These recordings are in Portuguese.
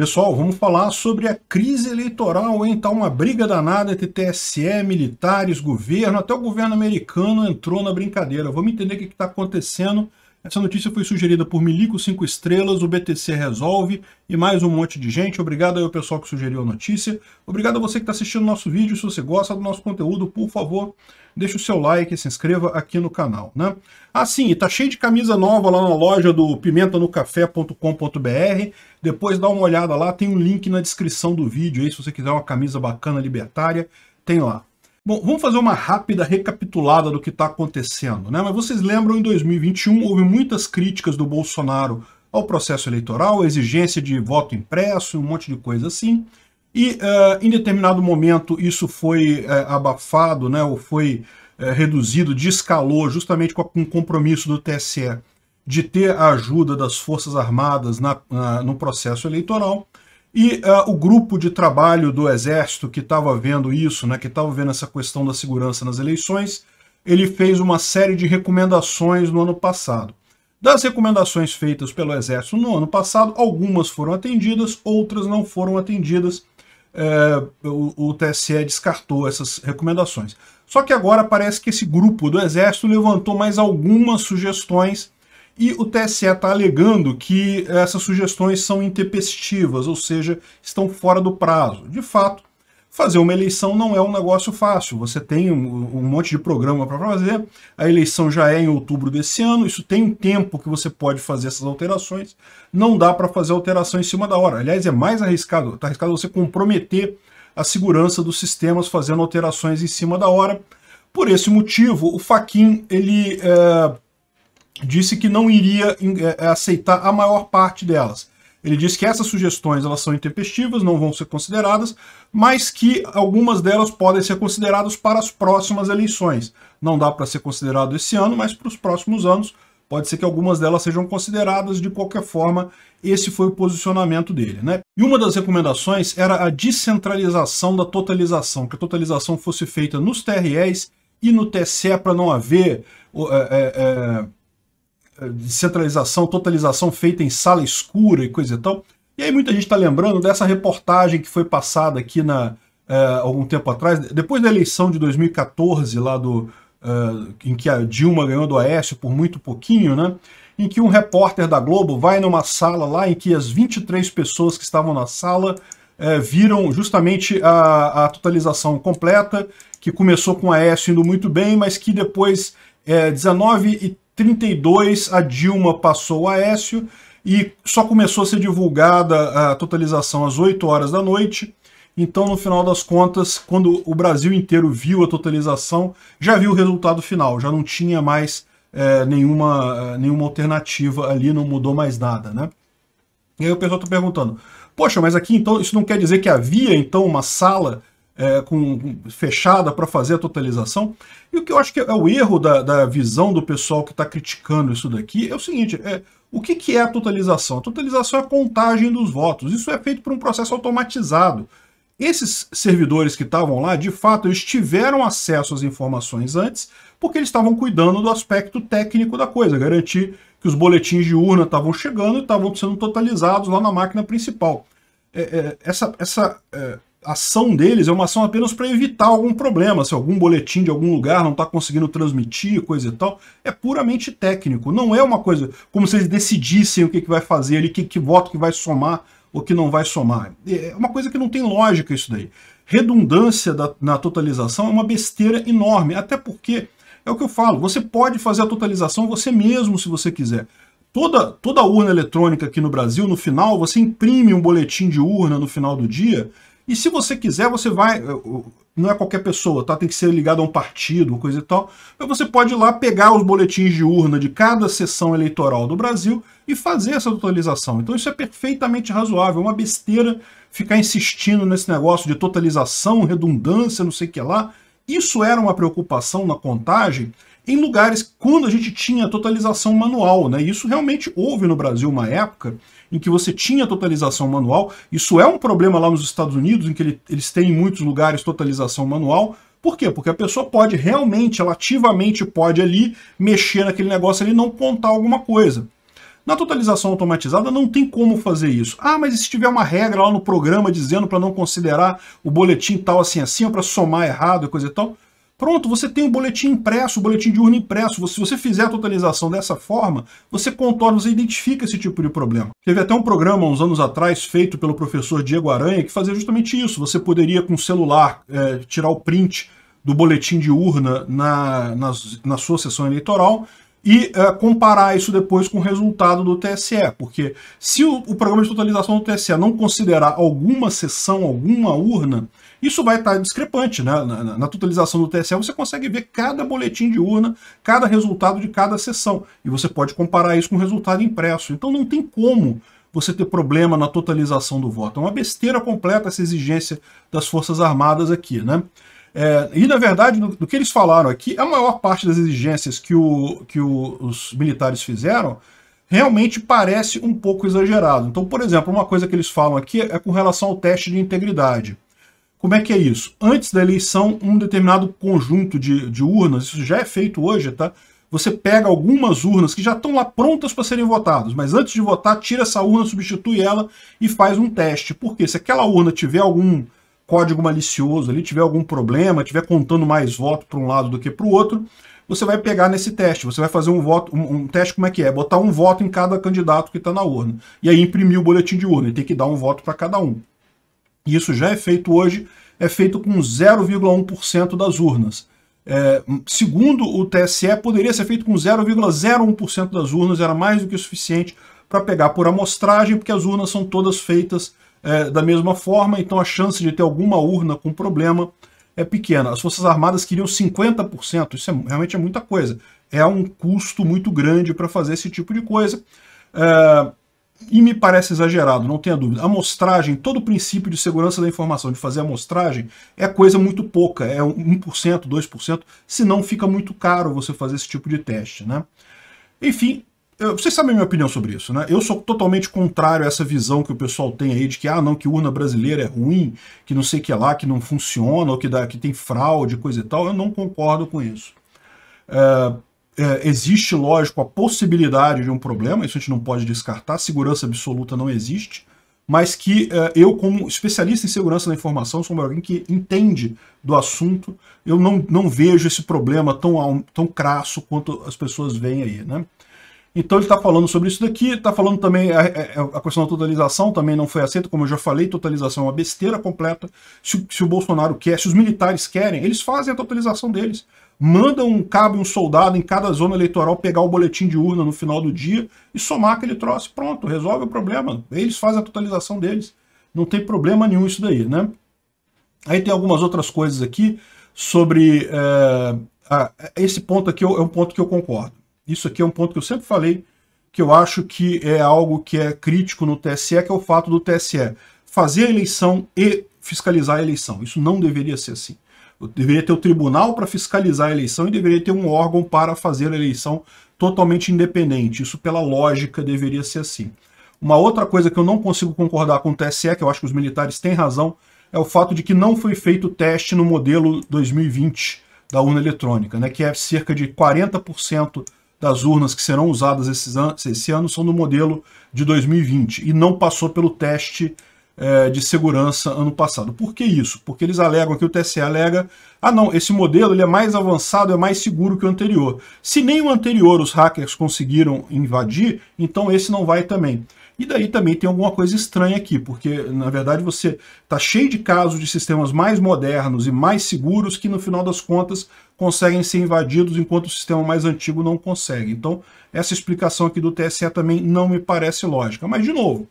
Pessoal, vamos falar sobre a crise eleitoral, hein? Tá uma briga danada entre TSE, militares, governo, até o governo americano entrou na brincadeira. Vamos entender o que está acontecendo essa notícia foi sugerida por Milico 5 Estrelas, o BTC Resolve e mais um monte de gente. Obrigado aí ao pessoal que sugeriu a notícia. Obrigado a você que está assistindo nosso vídeo. Se você gosta do nosso conteúdo, por favor, deixe o seu like e se inscreva aqui no canal. Né? Ah, sim, está cheio de camisa nova lá na loja do pimentanocafé.com.br. Depois dá uma olhada lá, tem um link na descrição do vídeo aí, se você quiser uma camisa bacana libertária, tem lá. Bom, vamos fazer uma rápida recapitulada do que está acontecendo, né? Mas vocês lembram, em 2021 houve muitas críticas do Bolsonaro ao processo eleitoral, exigência de voto impresso, um monte de coisa assim. E uh, em determinado momento isso foi uh, abafado, né, ou foi uh, reduzido, descalou, justamente com um compromisso do TSE de ter a ajuda das Forças Armadas na, no processo eleitoral. E uh, o grupo de trabalho do Exército que estava vendo isso, né, que estava vendo essa questão da segurança nas eleições, ele fez uma série de recomendações no ano passado. Das recomendações feitas pelo Exército no ano passado, algumas foram atendidas, outras não foram atendidas. É, o, o, TSE descartou essas recomendações. Só que agora parece que esse grupo do Exército levantou mais algumas sugestões e o TSE está alegando que essas sugestões são intempestivas, ou seja, estão fora do prazo. De fato, fazer uma eleição não é um negócio fácil. Você tem um, um monte de programa para fazer, a eleição já é em outubro desse ano, isso tem um tempo que você pode fazer essas alterações. Não dá para fazer alteração em cima da hora. Aliás, é mais arriscado, está arriscado você comprometer a segurança dos sistemas fazendo alterações em cima da hora. Por esse motivo, o Faquin ele é, disse que não iria é, é, aceitar a maior parte delas. Ele disse que essas sugestões elas são intempestivas, não vão ser consideradas, mas que algumas delas podem ser consideradas para as próximas eleições. Não dá para ser considerado esse ano, mas para os próximos anos pode ser que algumas delas sejam consideradas. De qualquer forma, esse foi o posicionamento dele. Né? E uma das recomendações era a descentralização da totalização, que a totalização fosse feita nos TREs e no TSE para não haver... É, é, é centralização, totalização feita em sala escura e coisa e tal. E aí muita gente está lembrando dessa reportagem que foi passada aqui na é, algum tempo atrás, depois da eleição de 2014 lá do é, em que a Dilma ganhou do Aécio por muito pouquinho, né? Em que um repórter da Globo vai numa sala lá em que as 23 pessoas que estavam na sala é, viram justamente a, a, totalização completa, que começou com o Aécio indo muito bem, mas que depois, é, 19 e 32 a Dilma passou o Aécio e só começou a ser divulgada a totalização às 8 horas da noite. Então, no final das contas, quando o Brasil inteiro viu a totalização, já viu o resultado final, já não tinha mais é, nenhuma, é, nenhuma alternativa ali, não mudou mais nada, né? E aí o pessoal está perguntando, poxa, mas aqui então isso não quer dizer que havia então uma sala é, com, fechada para fazer a totalização. E o que eu acho que é o erro da, da visão do pessoal que está criticando isso daqui é o seguinte: é, o que, que é a totalização? A totalização é a contagem dos votos. Isso é feito por um processo automatizado. Esses servidores que estavam lá, de fato, eles tiveram acesso às informações antes, porque eles estavam cuidando do aspecto técnico da coisa, garantir que os boletins de urna estavam chegando e estavam sendo totalizados lá na máquina principal. É, é, essa essa é, ação deles é uma ação apenas para evitar algum problema, se algum boletim de algum lugar não está conseguindo transmitir, coisa e tal. É puramente técnico, não é uma coisa como se eles decidissem o que, que vai fazer ali, que, que voto que vai somar ou que não vai somar. É, é uma coisa que não tem lógica isso daí. Redundância da, na totalização é uma besteira enorme, até porque, é o que eu falo, você pode fazer a totalização você mesmo se você quiser toda, toda urna eletrônica aqui no Brasil, no final, você imprime um boletim de urna no final do dia e se você quiser, você vai. Eh, não é qualquer pessoa, tá? Tem que ser ligado a um partido, coisa e tal. Mas você pode ir lá pegar os boletins de urna de cada sessão eleitoral do Brasil e fazer essa totalização. Então isso é perfeitamente razoável. É uma besteira ficar insistindo nesse negócio de totalização, redundância, não sei o que lá. Isso era uma preocupação na contagem em lugares quando a gente tinha totalização manual, né? Isso realmente houve no Brasil uma época em que você tinha totalização manual. Isso é um problema lá nos Estados Unidos, em que ele, eles têm em muitos lugares totalização manual. Por quê? Porque a pessoa pode realmente, ela ativamente pode ali mexer naquele negócio ali, não contar alguma coisa. Na totalização automatizada não tem como fazer isso. Ah, mas e se tiver uma regra lá no programa dizendo para não considerar o boletim tal assim assim, ou é para somar errado e coisa e tal, Pronto, você tem o boletim impresso, o boletim de urna impresso. Se você fizer a totalização dessa forma, você contorna, você identifica esse tipo de problema. Teve até um programa uns anos atrás feito pelo professor Diego Aranha que fazia justamente isso. Você poderia, com o celular, é, tirar o print do boletim de urna na, na, na sua sessão eleitoral e eh, comparar isso depois com o resultado do TSE, porque se o, o, programa de totalização do TSE não considerar alguma sessão, alguma urna, isso vai estar discrepante, né? Na, na, na totalização do TSE você consegue ver cada boletim de urna, cada resultado de cada sessão. E você pode comparar isso com o resultado impresso. Então não tem como você ter problema na totalização do voto. É uma besteira completa essa exigência das Forças Armadas aqui, né? É, e, na verdade, do, do, que eles falaram aqui, a maior parte das exigências que, o, que o, os militares fizeram realmente parece um pouco exagerado. Então, por exemplo, uma coisa que eles falam aqui é com relação ao teste de integridade como é que é isso? Antes da eleição, um determinado conjunto de, de urnas, isso já é feito hoje, tá? Você pega algumas urnas que já estão lá prontas para serem votadas, mas antes de votar, tira essa urna, substitui ela e faz um teste. Porque se aquela urna tiver algum código malicioso ali, tiver algum problema, tiver contando mais voto para um lado do que para o outro, você vai pegar nesse teste. Você vai fazer um voto, um, um, teste como é que é, botar um voto em cada candidato que está na urna. E aí imprimir o boletim de urna e tem que dar um voto para cada um. E isso já é feito hoje, é feito com 0,1% das urnas. É, segundo o TSE, poderia ser feito com 0,01% das urnas, era mais do que suficiente para pegar por amostragem, porque as urnas são todas feitas é, da mesma forma, então a chance de ter alguma urna com problema é pequena. As Forças Armadas queriam 50%, isso é, realmente é muita coisa. É um custo muito grande para fazer esse tipo de coisa. É, e me parece exagerado, não tenha dúvida. a Amostragem, todo o princípio de segurança da informação, de fazer amostragem, é coisa muito pouca, é 1%, 2%, senão fica muito caro você fazer esse tipo de teste. Né? Enfim, vocês sabem a minha opinião sobre isso, né? Eu sou totalmente contrário a essa visão que o pessoal tem aí de que, ah, não, que urna brasileira é ruim, que não sei o que é lá, que não funciona, ou que, dá, que tem fraude, coisa e tal. Eu não concordo com isso. Uh, é, existe, lógico, a possibilidade de um problema, isso a gente não pode descartar, segurança absoluta não existe, mas que é, eu, como especialista em segurança da informação, sou alguém que entende do assunto, eu não, não vejo esse problema tão, tão crasso quanto as pessoas veem aí, né? Então ele está falando sobre isso daqui, está falando também a, a, questão da totalização também não foi aceita, como eu já falei, totalização é uma besteira completa. Se, se, o Bolsonaro quer, se os militares querem, eles fazem a totalização deles manda um cabo e um soldado em cada zona eleitoral pegar o boletim de urna no final do dia e somar aquele troço, pronto, resolve o problema. Eles fazem a totalização deles. Não tem problema nenhum isso daí, né? Aí tem algumas outras coisas aqui sobre... É, a, esse ponto aqui é, é um ponto que eu concordo. Isso aqui é um ponto que eu sempre falei, que eu acho que é algo que é crítico no TSE, que é o fato do TSE fazer a eleição e fiscalizar a eleição. Isso não deveria ser assim deveria ter o tribunal para fiscalizar a eleição e deveria ter um órgão para fazer a eleição totalmente independente. Isso, pela lógica, deveria ser assim. Uma outra coisa que eu não consigo concordar com o TSE, que eu acho que os militares têm razão, é o fato de que não foi feito teste no modelo 2020 da urna eletrônica, né, que é cerca de 40% das urnas que serão usadas esse ano, esse ano são do modelo de 2020 e não passou pelo teste é, de segurança ano passado. Por que isso? Porque eles alegam que o TSE alega, ah não, esse modelo ele é mais avançado, é mais seguro que o anterior. Se nem o anterior os hackers conseguiram invadir, então esse não vai também. E daí também tem alguma coisa estranha aqui, porque na verdade você está cheio de casos de sistemas mais modernos e mais seguros que no final das contas conseguem ser invadidos enquanto o sistema mais antigo não consegue. Então essa explicação aqui do TSE também não me parece lógica. Mas de novo,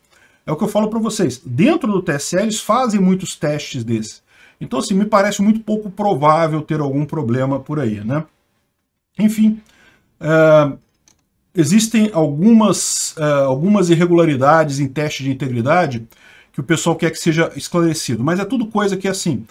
é o que eu falo para vocês. Dentro do TSE, eles fazem muitos testes desses. Então, assim, me parece muito pouco provável ter algum problema por aí, né? Enfim, é, existem algumas, é, algumas irregularidades em teste de integridade que o pessoal quer que seja esclarecido, mas é tudo coisa que, assim,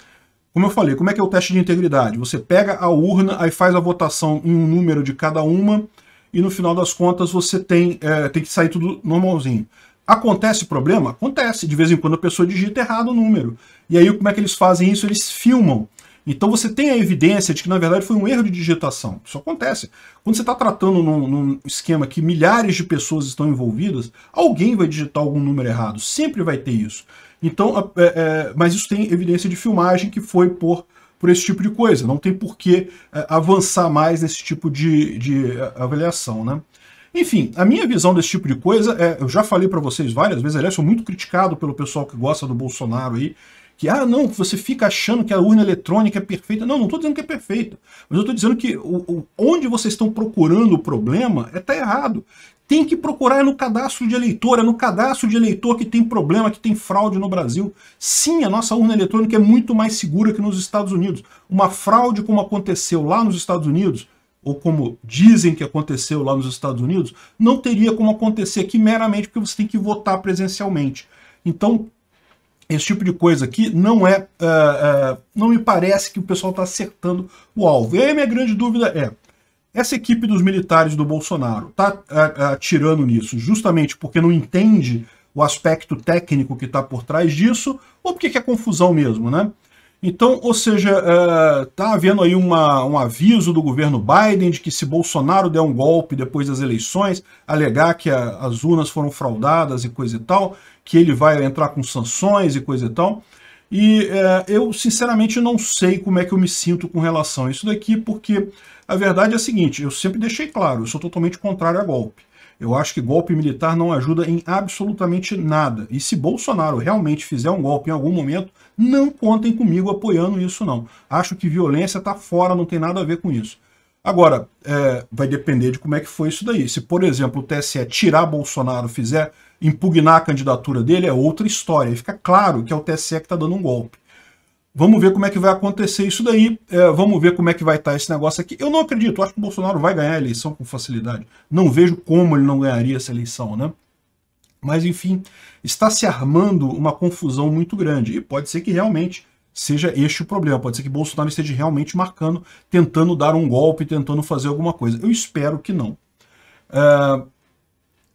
como eu falei, como é que é o teste de integridade? Você pega a urna, aí faz a votação em um número de cada uma, e no final das contas você tem, é, tem que sair tudo normalzinho. Acontece problema? Acontece. De vez em quando a pessoa digita errado o número. E aí, como é que eles fazem isso? Eles filmam. Então você tem a evidência de que, na verdade, foi um erro de digitação. Isso acontece. Quando você está tratando num, num, esquema que milhares de pessoas estão envolvidas, alguém vai digitar algum número errado. Sempre vai ter isso. Então, é, é, mas isso tem evidência de filmagem que foi por, por esse tipo de coisa. Não tem por que é, avançar mais nesse tipo de, de é, avaliação. Né? Enfim, a minha visão desse tipo de coisa é, eu já falei para vocês várias vezes, aliás, sou muito criticado pelo pessoal que gosta do Bolsonaro aí, que, ah, não, você fica achando que a urna eletrônica é perfeita. Não, não estou dizendo que é perfeita, mas eu estou dizendo que o, o, onde vocês estão procurando o problema está é errado. Tem que procurar no cadastro de eleitor, é no cadastro de eleitor que tem problema, que tem fraude no Brasil. Sim, a nossa urna eletrônica é muito mais segura que nos Estados Unidos. Uma fraude como aconteceu lá nos Estados Unidos, ou como dizem que aconteceu lá nos Estados Unidos, não teria como acontecer aqui meramente porque você tem que votar presencialmente. Então, esse tipo de coisa aqui não é. Uh, uh, não me parece que o pessoal está acertando o alvo. E aí a minha grande dúvida é: essa equipe dos militares do Bolsonaro está é, atirando nisso justamente porque não entende o aspecto técnico que está por trás disso, ou porque é confusão mesmo, né? Então, ou seja, está é, tá havendo aí uma, um aviso do governo Biden de que se Bolsonaro der um golpe depois das eleições, alegar que a, as urnas foram fraudadas e coisa e tal, que ele vai entrar com sanções e coisa e tal. E é, eu, sinceramente, não sei como é que eu me sinto com relação a isso daqui, porque a verdade é a seguinte, eu sempre deixei claro, eu sou totalmente contrário a golpe. Eu acho que golpe militar não ajuda em absolutamente nada. E se Bolsonaro realmente fizer um golpe em algum momento, não contem comigo apoiando isso, não. Acho que violência está fora, não tem nada a ver com isso. Agora, é, vai depender de como é que foi isso daí. Se, por exemplo, o TSE tirar Bolsonaro, fizer impugnar a candidatura dele, é outra história. E fica claro que é o TSE que está dando um golpe. Vamos ver como é que vai acontecer isso daí. É, vamos ver como é que vai estar tá esse negócio aqui. Eu não acredito. Acho que o Bolsonaro vai ganhar a eleição com facilidade. Não vejo como ele não ganharia essa eleição, né? Mas, enfim, está se armando uma confusão muito grande. E pode ser que realmente seja este o problema. Pode ser que Bolsonaro esteja realmente marcando, tentando dar um golpe, tentando fazer alguma coisa. Eu espero que não. É,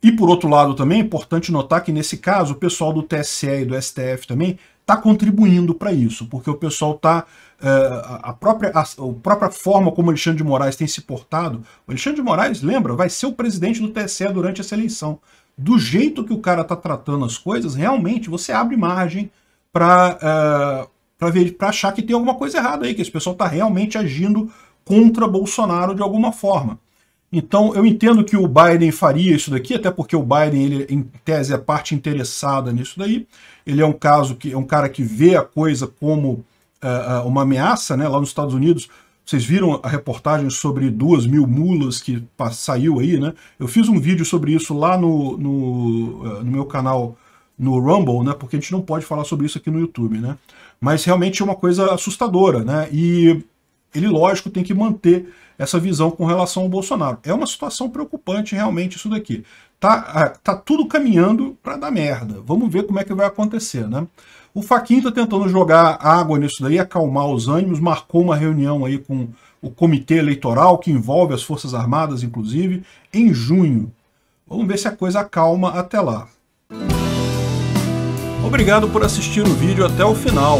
e por outro lado também é importante notar que nesse caso o pessoal do TSE e do STF também está contribuindo para isso, porque o pessoal está. É, a, própria, a, a própria forma como o Alexandre de Moraes tem se portado. O Alexandre de Moraes, lembra, vai ser o presidente do TSE durante essa eleição. Do jeito que o cara está tratando as coisas, realmente você abre margem para uh, é, para achar que tem alguma coisa errada aí, que esse pessoal está realmente agindo contra Bolsonaro de alguma forma. Então, eu entendo que o Biden faria isso daqui, até porque o Biden, ele, em tese, é parte interessada nisso daí. Ele é um caso que é um cara que vê a coisa como uh, uma ameaça, né? Lá nos Estados Unidos, vocês viram a reportagem sobre duas mil mulas que saiu aí, né? Eu fiz um vídeo sobre isso lá no, no, é, no meu canal no Rumble, né? Porque a gente não pode falar sobre isso aqui no YouTube, né? Mas realmente é uma coisa assustadora, né? E ele, lógico, tem que manter essa visão com relação ao Bolsonaro. É uma situação preocupante realmente isso daqui. Tá, ah, tá tudo caminhando para dar merda. Vamos ver como é que vai acontecer, né? O Faquinho está tentando jogar água nisso daí, acalmar os ânimos, marcou uma reunião aí com o comitê eleitoral, que envolve as Forças Armadas, inclusive, em junho. Vamos ver se a coisa acalma até lá. Obrigado por assistir o vídeo até o final.